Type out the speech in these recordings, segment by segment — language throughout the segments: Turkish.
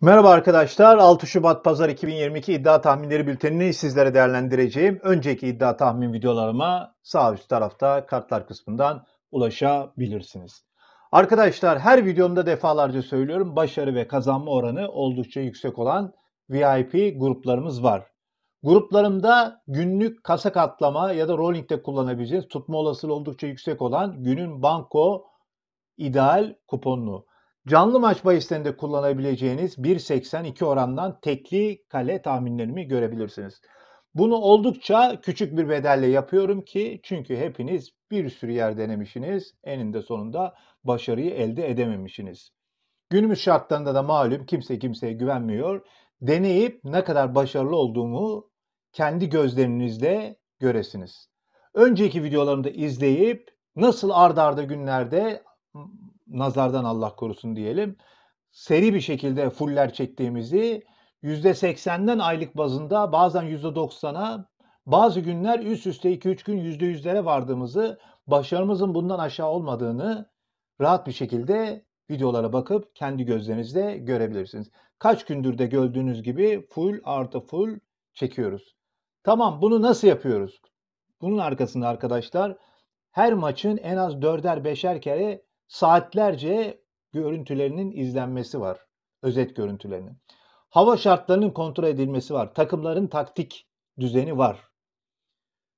Merhaba arkadaşlar. 6 Şubat Pazar 2022 iddia tahminleri bültenini sizlere değerlendireceğim. Önceki iddia tahmin videolarıma sağ üst tarafta kartlar kısmından ulaşabilirsiniz. Arkadaşlar her videomda defalarca söylüyorum başarı ve kazanma oranı oldukça yüksek olan VIP gruplarımız var. Gruplarımda günlük kasa katlama ya da rolling'de kullanabileceğiniz tutma olasılığı oldukça yüksek olan günün banko ideal kuponlu. Canlı maç bahislerinde kullanabileceğiniz 1.82 orandan tekli kale tahminlerimi görebilirsiniz. Bunu oldukça küçük bir bedelle yapıyorum ki çünkü hepiniz bir sürü yer denemişsiniz. Eninde sonunda başarıyı elde edememişsiniz. Günümüz şartlarında da malum kimse kimseye güvenmiyor. Deneyip ne kadar başarılı olduğumu kendi gözlerinizle göresiniz. Önceki videolarımı da izleyip nasıl ardarda arda günlerde nazardan Allah korusun diyelim seri bir şekilde fuller çektiğimizi %80'den aylık bazında bazen %90'a bazı günler üst üste 2-3 gün %100'lere vardığımızı başarımızın bundan aşağı olmadığını rahat bir şekilde videolara bakıp kendi gözlerinizle görebilirsiniz. Kaç gündür de gördüğünüz gibi full artı full çekiyoruz. Tamam bunu nasıl yapıyoruz? Bunun arkasında arkadaşlar her maçın en az 4'er 5'er kere saatlerce görüntülerinin izlenmesi var. Özet görüntülerinin. Hava şartlarının kontrol edilmesi var. Takımların taktik düzeni var.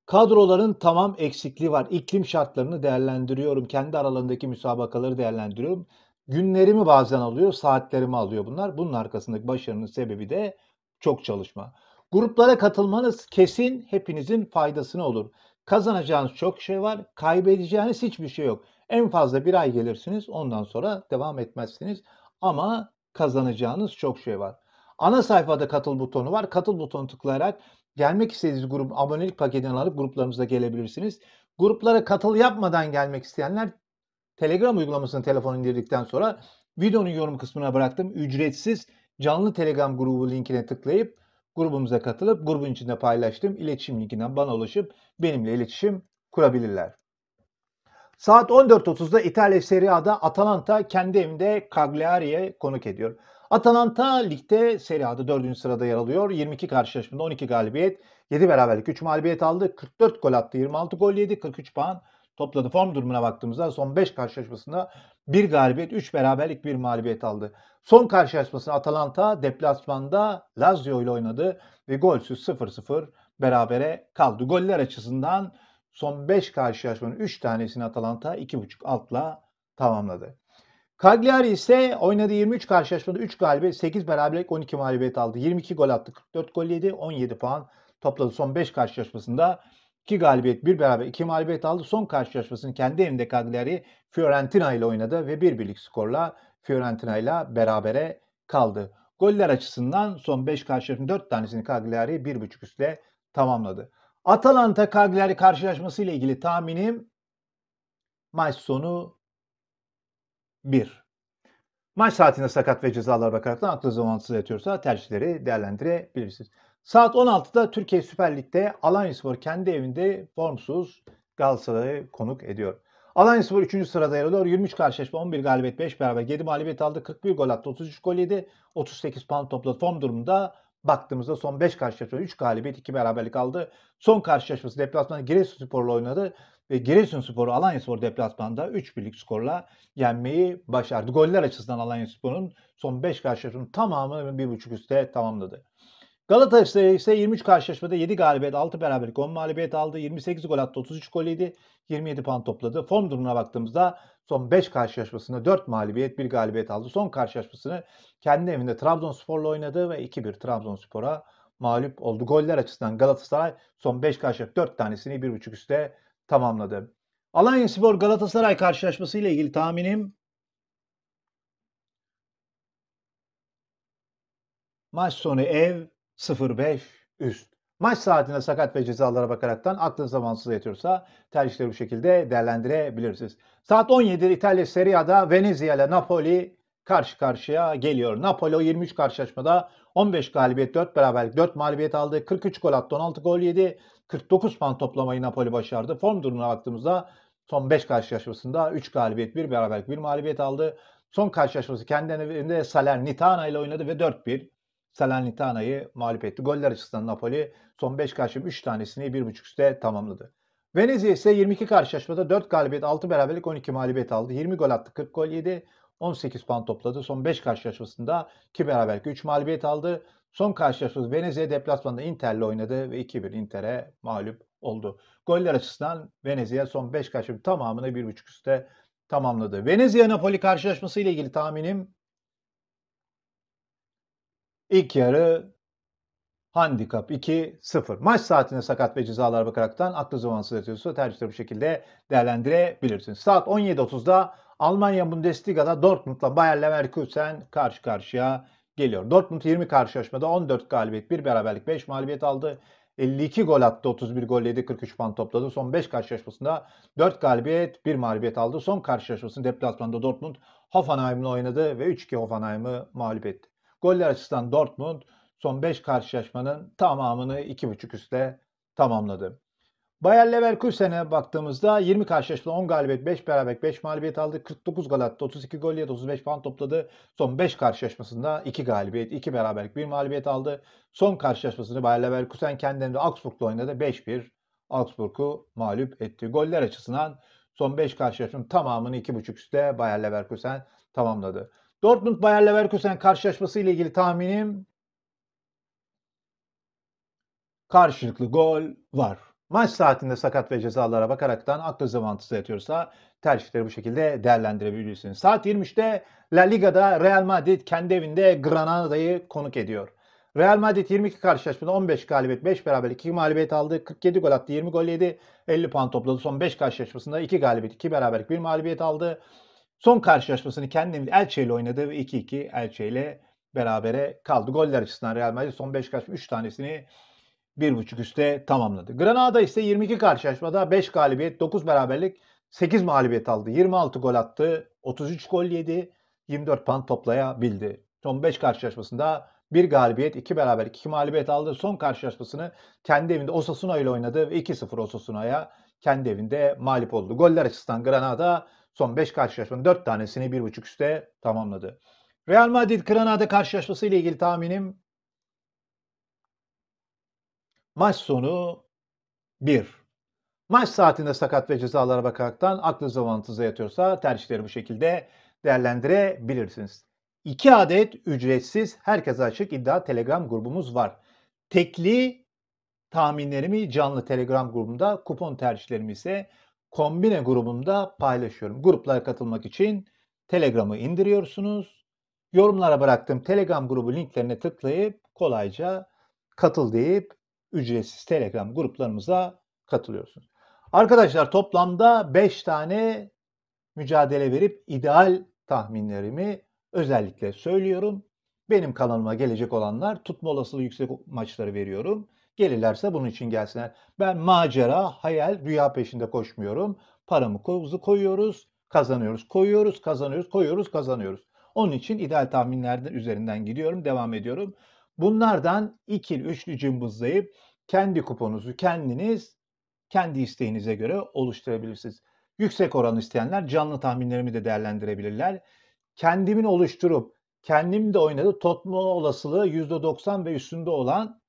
Kadroların tamam eksikliği var. İklim şartlarını değerlendiriyorum. Kendi aralarındaki müsabakaları değerlendiriyorum. Günlerimi bazen alıyor, saatlerimi alıyor bunlar. Bunun arkasındaki başarının sebebi de çok çalışma. Gruplara katılmanız kesin hepinizin faydasına olur. Kazanacağınız çok şey var, kaybedeceğiniz hiçbir şey yok. En fazla bir ay gelirsiniz ondan sonra devam etmezsiniz. Ama kazanacağınız çok şey var. Ana sayfada katıl butonu var. Katıl butonu tıklayarak gelmek istediğiniz grup abonelik paketini alıp gruplarımıza gelebilirsiniz. Gruplara katıl yapmadan gelmek isteyenler Telegram uygulamasını telefon indirdikten sonra videonun yorum kısmına bıraktım. Ücretsiz canlı Telegram grubu linkine tıklayıp grubumuza katılıp grubun içinde paylaştım. iletişim linkinden bana ulaşıp benimle iletişim kurabilirler. Saat 14.30'da İtalya Serie A'da Atalanta kendi evinde Cagliari'ye konuk ediyor. Atalanta ligde Serie A'da 4. sırada yer alıyor. 22 karşılaşmada 12 galibiyet, 7 beraberlik 3 mağlubiyet aldı. 44 gol attı, 26 gol yedi, 43 puan topladı. Form durumuna baktığımızda son 5 karşılaşmasında 1 galibiyet, 3 beraberlik 1 mağlubiyet aldı. Son karşılaşmasında Atalanta deplasmanda Lazio ile oynadı ve golsüz 0-0 berabere kaldı. Goller açısından Son 5 karşılaşmanın 3 tanesini Atalanta 2.5 altla tamamladı. Cagliari ise oynadığı 23 karşılaşmada 3 galibiyet, 8 beraberlik, 12 mağlubiyet aldı. 22 gol attı, 44 gol yedi, 17 puan topladı. Son 5 karşılaşmasında 2 galibiyet, 1 beraber, 2 mağlubiyet aldı. Son karşılaşmasını kendi evinde Cagliari Fiorentina ile oynadı ve 1 birlik skorla Fiorentina ile berabere kaldı. Goller açısından son 5 karşılaşmanın 4 tanesini Cagliari 1.5 üstle tamamladı. Atalanta Cagliari karşılaşması ile ilgili tahminim maç sonu 1. Maç saatinde sakat ve cezalar bakaraktan aklı zamansız yatıyorsa tercihleri değerlendirebilirsiniz. Saat 16'da Türkiye Süper Lig'de Alanyaspor kendi evinde formsuz Galatasaray'ı konuk ediyor. Alanyaspor 3. sırada yer alıyor. 23 karşılaşma 11 galibiyet 5 beraber 7 mağlubiyet aldı. 41 gol attı. 33 gol yedi. 38 puan topladı. Form durumunda baktığımızda son 5 karşılaşma 3 galibiyet 2 beraberlik aldı. Son karşılaşması deplasmanda Giresun Spor'la oynadı ve Giresun Spor'u Alanya Spor deplasmanda 3 birlik skorla yenmeyi başardı. Goller açısından Alanya Spor'un son 5 karşılaşmanın tamamını 1.5 üste tamamladı. Galatasaray ise 23 karşılaşmada 7 galibiyet, 6 beraberlik, 10 mağlubiyet aldı. 28 gol attı, 33 gol yedi, 27 puan topladı. Form durumuna baktığımızda son 5 karşılaşmasında 4 mağlubiyet, 1 galibiyet aldı. Son karşılaşmasını kendi evinde Trabzonspor'la oynadı ve 2-1 Trabzonspor'a mağlup oldu. Goller açısından Galatasaray son 5 karşılaşma 4 tanesini 1.5 üstte tamamladı. Alanya Spor Galatasaray karşılaşması ile ilgili tahminim maç sonu ev 0.5 üst. Maç saatinde sakat ve cezalara bakaraktan aklınız zamansız yetiyorsa tercihleri bu şekilde değerlendirebilirsiniz. Saat 17 İtalya Serie A'da Venezia ile Napoli karşı karşıya geliyor. Napoli o 23 karşılaşmada 15 galibiyet, 4 beraberlik, 4 mağlubiyet aldı. 43 gol attı, 16 gol yedi. 49 puan toplamayı Napoli başardı. Form durumuna baktığımızda son 5 karşılaşmasında 3 galibiyet, 1 beraberlik, 1 mağlubiyet aldı. Son karşılaşması kendi evinde Salernitana ile oynadı ve 4-1. Salernitano'yu mağlup etti. Goller açısından Napoli son 5 karşı 3 tanesini 1.5 üstte tamamladı. Venezia ise 22 karşılaşmada 4 galibiyet, 6 beraberlik, 12 mağlubiyet aldı. 20 gol attı, 40 gol yedi, 18 puan topladı. Son 5 karşılaşmasında 2 beraberlik, 3 mağlubiyet aldı. Son karşılaşması Venezia deplasmanda Inter'le oynadı ve 2-1 Inter'e mağlup oldu. Goller açısından Venezia son 5 karşılaşmanın tamamını 1.5 üstte tamamladı. Venezia Napoli karşılaşması ile ilgili tahminim İlk yarı handikap 2-0. Maç saatine sakat ve cezalar bakaraktan aklı zamansız yatıyorsa tercihleri bu şekilde değerlendirebilirsiniz. Saat 17.30'da Almanya Bundesliga'da Dortmund'la Bayer Leverkusen karşı karşıya geliyor. Dortmund 20 karşılaşmada 14 galibiyet, 1 beraberlik, 5 mağlubiyet aldı. 52 gol attı, 31 gol yedi, 43 puan topladı. Son 5 karşılaşmasında 4 galibiyet, 1 mağlubiyet aldı. Son karşılaşmasını deplasmanda Dortmund Hoffenheim'le oynadı ve 3-2 Hoffenheim'i mağlup etti. Goller açısından Dortmund son 5 karşılaşmanın tamamını 2.5 üstte tamamladı. Bayer Leverkusen'e baktığımızda 20 karşılaşmada 10 galibiyet, 5 beraberlik, 5 mağlubiyet aldı. 49 gol attı, 32 gol yedi, 35 puan topladı. Son 5 karşılaşmasında 2 galibiyet, 2 beraberlik, 1 mağlubiyet aldı. Son karşılaşmasını Bayer Leverkusen kendinde Augsburg'da oynadı. 5-1 Augsburg'u mağlup etti. Goller açısından son 5 karşılaşmanın tamamını 2.5 üstte Bayer Leverkusen tamamladı. Dortmund Bayer Leverkusen karşılaşması ile ilgili tahminim karşılıklı gol var. Maç saatinde sakat ve cezalara bakaraktan akla avantajı yatıyorsa tercihleri bu şekilde değerlendirebilirsiniz. Saat 23'te La Liga'da Real Madrid kendi evinde Granada'yı konuk ediyor. Real Madrid 22 karşılaşmada 15 galibiyet, 5 beraber 2 mağlubiyet aldı. 47 gol attı, 20 gol yedi. 50 puan topladı. Son 5 karşılaşmasında 2 galibiyet, 2 beraberlik, 1 mağlubiyet aldı. Son karşılaşmasını kendi Elche ile oynadı ve 2-2 Elche ile berabere kaldı. Goller açısından Real Madrid son 5 karşı 3 tanesini 1.5 üstte tamamladı. Granada ise 22 karşılaşmada 5 galibiyet, 9 beraberlik, 8 mağlubiyet aldı. 26 gol attı, 33 gol yedi, 24 puan toplayabildi. Son 5 karşılaşmasında 1 galibiyet, 2 beraberlik, 2 mağlubiyet aldı. Son karşılaşmasını kendi evinde Osasuna ile oynadı ve 2-0 Osasuna'ya kendi evinde mağlup oldu. Goller açısından Granada Son 5 karşılaşmanın 4 tanesini 1.5 üste tamamladı. Real Madrid Granada karşılaşması ile ilgili tahminim maç sonu 1. Maç saatinde sakat ve cezalara bakaraktan aklınız avantınıza yatıyorsa tercihleri bu şekilde değerlendirebilirsiniz. 2 adet ücretsiz herkese açık iddia telegram grubumuz var. Tekli tahminlerimi canlı telegram grubunda kupon tercihlerimi ise kombine grubumda paylaşıyorum. Gruplara katılmak için Telegram'ı indiriyorsunuz. Yorumlara bıraktığım Telegram grubu linklerine tıklayıp kolayca katıl deyip ücretsiz Telegram gruplarımıza katılıyorsunuz. Arkadaşlar toplamda 5 tane mücadele verip ideal tahminlerimi özellikle söylüyorum. Benim kanalıma gelecek olanlar tutma olasılığı yüksek maçları veriyorum. Gelirlerse bunun için gelsinler. Ben macera, hayal, rüya peşinde koşmuyorum. Paramı Paramızı koyuyoruz, kazanıyoruz, koyuyoruz, kazanıyoruz, koyuyoruz, kazanıyoruz. Onun için ideal tahminlerden üzerinden gidiyorum, devam ediyorum. Bunlardan ikili, üçlü cımbızlayıp kendi kuponunuzu, kendiniz kendi isteğinize göre oluşturabilirsiniz. Yüksek oran isteyenler canlı tahminlerimi de değerlendirebilirler. Kendimin oluşturup kendim de oynadı topma olasılığı %90 ve üstünde olan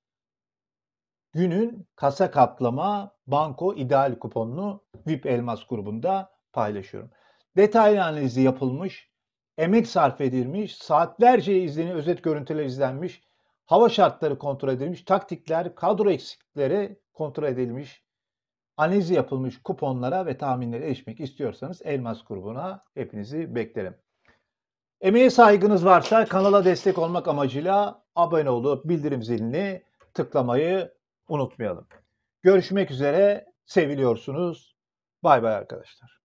günün kasa kaplama banko ideal kuponunu VIP Elmas grubunda paylaşıyorum. Detaylı analizi yapılmış, emek sarf edilmiş, saatlerce izlenen özet görüntüler izlenmiş, hava şartları kontrol edilmiş, taktikler, kadro eksiklikleri kontrol edilmiş, analizi yapılmış kuponlara ve tahminlere erişmek istiyorsanız Elmas grubuna hepinizi beklerim. Emeğe saygınız varsa kanala destek olmak amacıyla abone olup bildirim zilini tıklamayı unutmayalım. Görüşmek üzere. Seviliyorsunuz. Bay bay arkadaşlar.